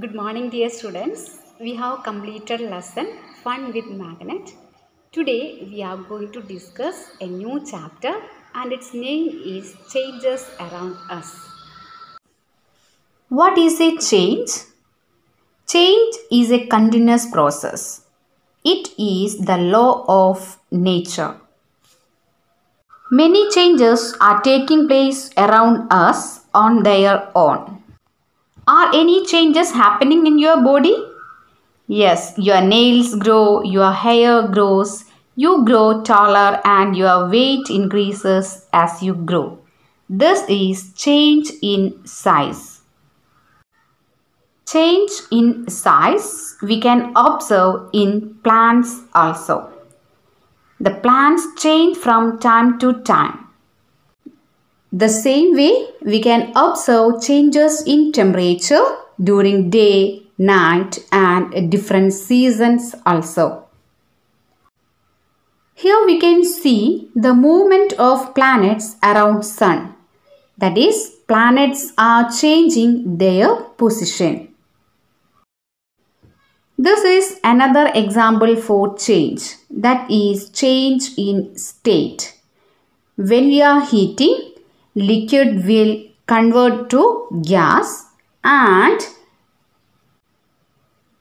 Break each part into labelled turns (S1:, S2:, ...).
S1: Good morning dear students. We have completed lesson Fun with Magnet. Today we are going to discuss a new chapter and its name is Changes Around Us. What is a change? Change is a continuous process. It is the law of nature. Many changes are taking place around us on their own. Are any changes happening in your body? Yes, your nails grow, your hair grows, you grow taller and your weight increases as you grow. This is change in size. Change in size we can observe in plants also. The plants change from time to time. The same way, we can observe changes in temperature during day, night and different seasons also. Here we can see the movement of planets around sun. That is, planets are changing their position. This is another example for change. That is, change in state. When we are heating, liquid will convert to gas and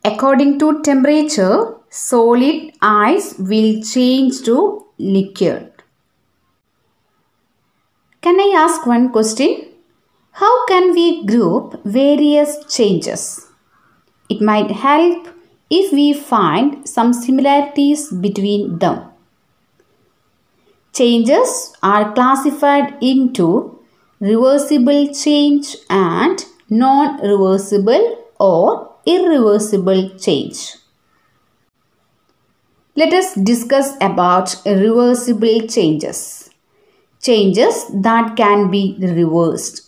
S1: according to temperature solid ice will change to liquid. Can I ask one question? How can we group various changes? It might help if we find some similarities between them. Changes are classified into reversible change and non-reversible or irreversible change. Let us discuss about reversible changes. Changes that can be reversed.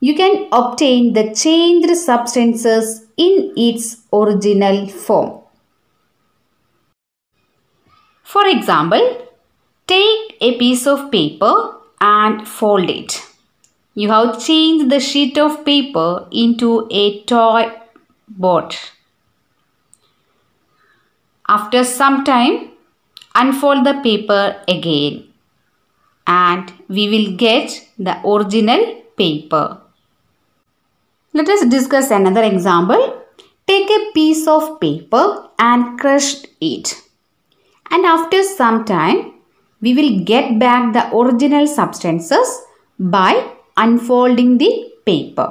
S1: You can obtain the changed substances in its original form. For example, Take a piece of paper and fold it. You have changed the sheet of paper into a toy board. After some time, unfold the paper again and we will get the original paper. Let us discuss another example. Take a piece of paper and crush it. And after some time, we will get back the original substances by unfolding the paper.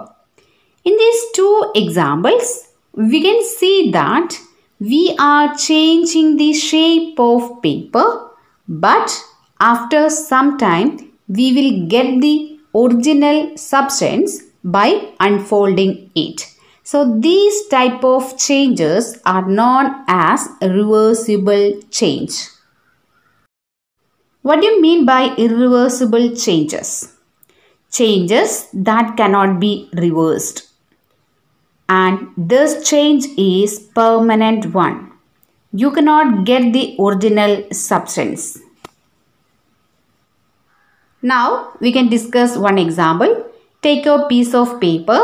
S1: In these two examples, we can see that we are changing the shape of paper but after some time we will get the original substance by unfolding it. So these type of changes are known as reversible change. What do you mean by irreversible changes? Changes that cannot be reversed. And this change is permanent one. You cannot get the original substance. Now we can discuss one example. Take a piece of paper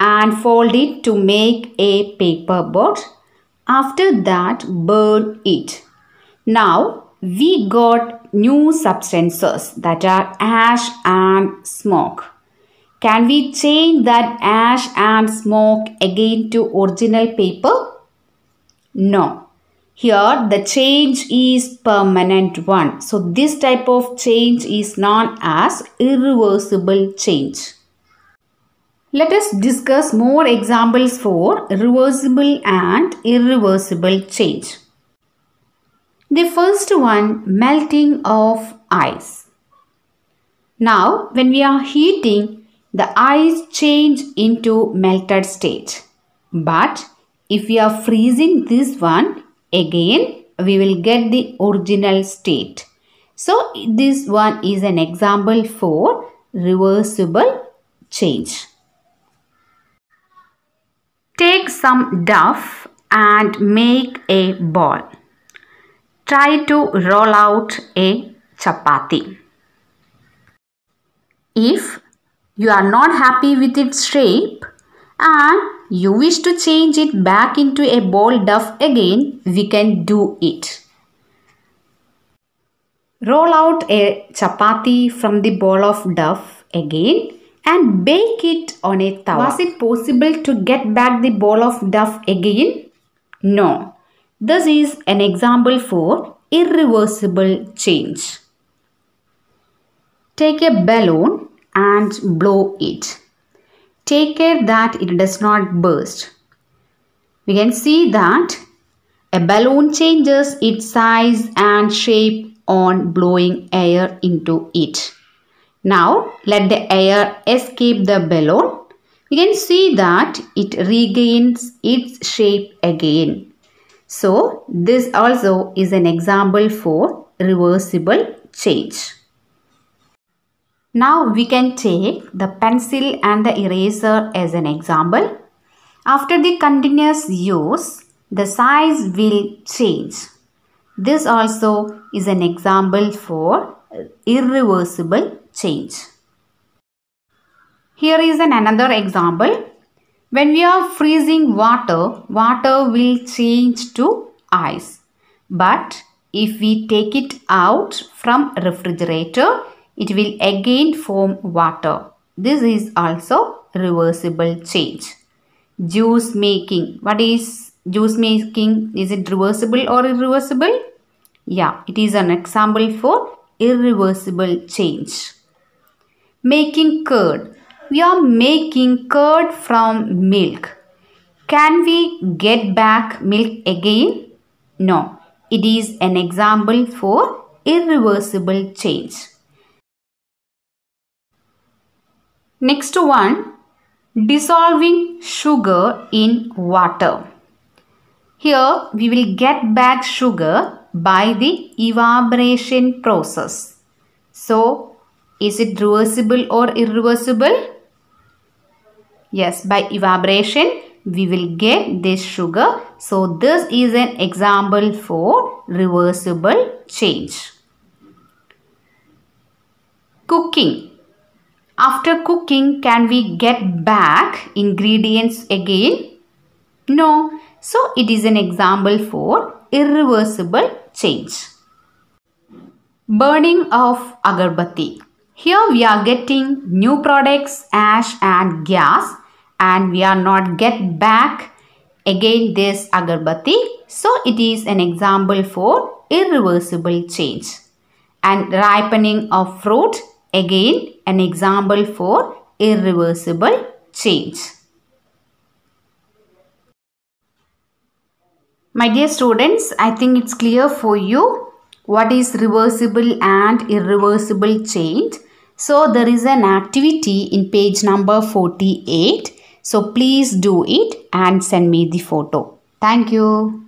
S1: and fold it to make a paper boat. After that burn it. Now we got new substances that are ash and smoke. Can we change that ash and smoke again to original paper? No. Here the change is permanent one. So this type of change is known as irreversible change. Let us discuss more examples for reversible and irreversible change. The first one, melting of ice. Now, when we are heating, the ice change into melted state. But if we are freezing this one, again we will get the original state. So, this one is an example for reversible change. Take some duff and make a ball. Try to roll out a chapati. If you are not happy with its shape and you wish to change it back into a ball duff again, we can do it. Roll out a chapati from the ball of duff again and bake it on a tawa. Was it possible to get back the ball of duff again? No. This is an example for irreversible change. Take a balloon and blow it. Take care that it does not burst. We can see that a balloon changes its size and shape on blowing air into it. Now let the air escape the balloon. We can see that it regains its shape again. So this also is an example for reversible change. Now we can take the pencil and the eraser as an example. After the continuous use, the size will change. This also is an example for irreversible change. Here is an another example. When we are freezing water, water will change to ice. But if we take it out from refrigerator, it will again form water. This is also reversible change. Juice making. What is juice making? Is it reversible or irreversible? Yeah, it is an example for irreversible change. Making curd we are making curd from milk. Can we get back milk again? No. It is an example for irreversible change. Next one, dissolving sugar in water. Here we will get back sugar by the evaporation process. So, is it reversible or irreversible? Yes, by evaporation we will get this sugar. So this is an example for reversible change. Cooking. After cooking, can we get back ingredients again? No. So it is an example for irreversible change. Burning of agarbatti. Here we are getting new products ash and gas and we are not get back again this agarbatti. So it is an example for irreversible change. And ripening of fruit again an example for irreversible change. My dear students, I think it's clear for you what is reversible and irreversible change. So there is an activity in page number 48. So please do it and send me the photo. Thank you.